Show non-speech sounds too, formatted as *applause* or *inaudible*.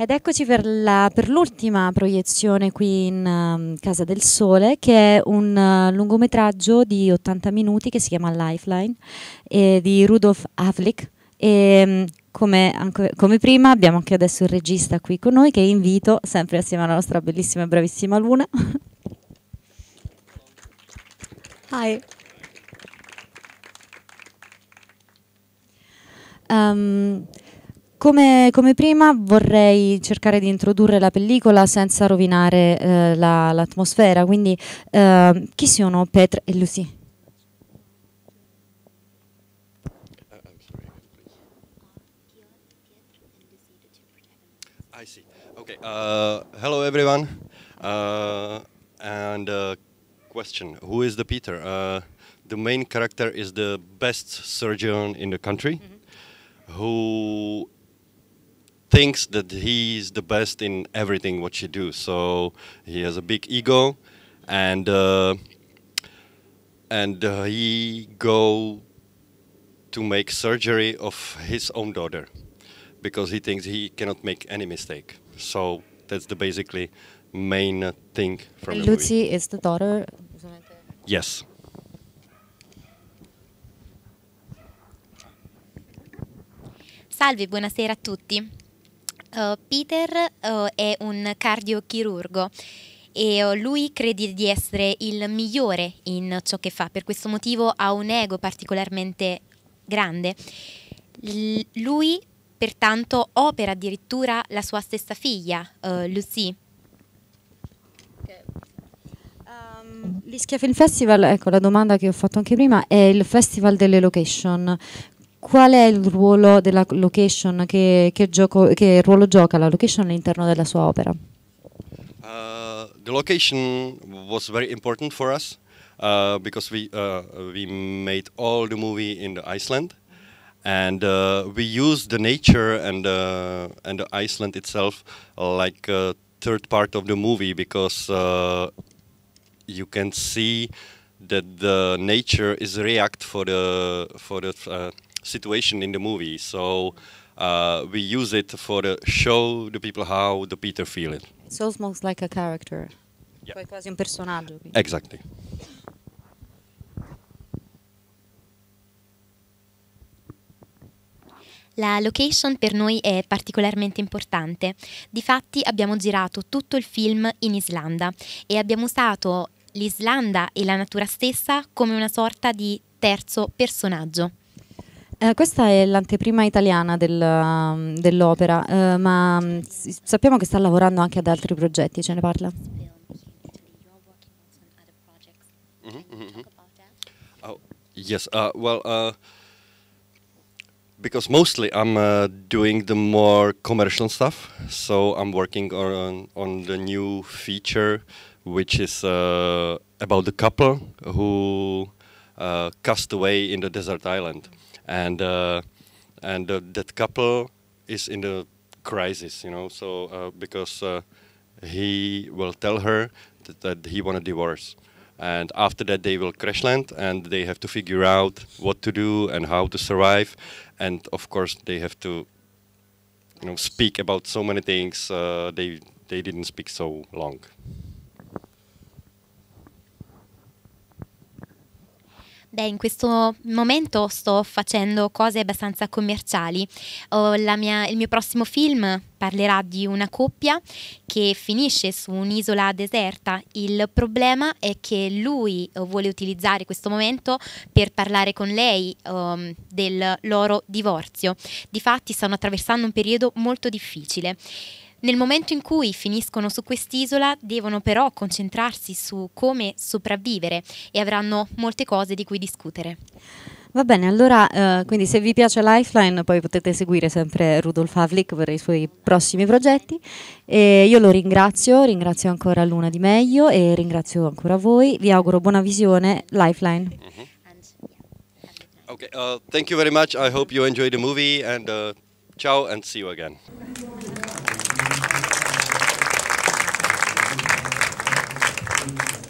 Ed eccoci per, la, per, l'ultima proiezione qui in um, Casa del Sole, che è un uh, lungometraggio di 80 minuti che si chiama Lifeline, eh, di Rudolf Havlik. E, um, come, anche, come, prima abbiamo anche adesso il regista qui con noi che invito sempre assieme alla nostra bellissima e bravissima Luna. *laughs* Hi. Um, come, come, prima vorrei cercare di introdurre la pellicola senza rovinare eh, l'atmosfera, quindi eh, chi sono Petr e Lucy? I see. Okay. Uh, hello everyone. Uh, and uh, question: Who is the Peter? Uh, the main character is the best surgeon in the country, mm -hmm. who thinks that he's the best in everything what she do. So he has a big ego, and uh, and uh, he go to make surgery of his own daughter because he thinks he cannot make any mistake. So that's the basically main thing from Lucy the movie. is the daughter. Yes. Salve, buonasera a tutti. Eh, Peter uh, è un cardiochirurgo e eh, lui crede di essere il migliore in ciò che fa, per questo motivo ha un ego particolarmente grande. L lui pertanto opera addirittura la sua stessa figlia, uh, Lucy. Okay. Ehm, L'Ischia Film Festival, ecco la domanda che ho fatto anche prima, è il festival delle location, Qual è il ruolo della location, che, che, gioco, che ruolo gioca la location all'interno della sua opera? Uh, the location was very important for us uh, because we, uh, we made all the movie in the Iceland and uh, we used the nature and, uh, and the Iceland itself like a uh, third part of the movie because uh, you can see that the nature is react for the, for the uh, situation in the movie. So uh, we use it for the uh, show the people how the Peter feel it. It's almost like a character. Yeah. Poi quasi un personaggio. Quindi. Exactly. La location per noi è particolarmente importante. Difatti abbiamo girato tutto il film in Islanda e abbiamo usato l'Islanda e la natura stessa come una sorta di terzo personaggio. Eh, questa è l'anteprima italiana del, um, dell'opera, eh, ma mm, sappiamo che sta lavorando anche ad altri progetti, ce ne parla? Mm -hmm. oh, yes, uh, well, uh, because mostly I'm uh, doing the more commercial stuff, so I'm working on, on the new feature, which is uh, about the couple who Uh, cast away in the desert island, and uh, and uh, that couple is in the crisis, you know. So because he will tell her that, that he wants a divorce, and after that they will crash land and they have to figure out what to do and how to survive and of course they have to you know speak about so many things uh, they they didn't speak so long Beh, in questo momento sto facendo cose abbastanza commerciali. Mia, il mio prossimo film parlerà di una coppia che finisce su un'isola deserta. Il problema è che lui eh, vuole utilizzare questo momento per parlare con lei um, del loro divorzio. Difatti stanno attraversando un periodo molto difficile nel momento in cui finiscono su quest'isola devono però concentrarsi su come sopravvivere e avranno molte cose di cui discutere. Va bene, allora, eh, quindi se vi piace Lifeline poi potete seguire sempre Rudolf Havlik per i suoi prossimi progetti. E io lo ringrazio, ringrazio ancora Luna Di Meglio e ringrazio ancora voi. Vi auguro buona visione, Lifeline. Mm -hmm. Okay, uh, thank you very much. I hope you enjoyed the movie and uh, ciao and see you again. Thank um, you.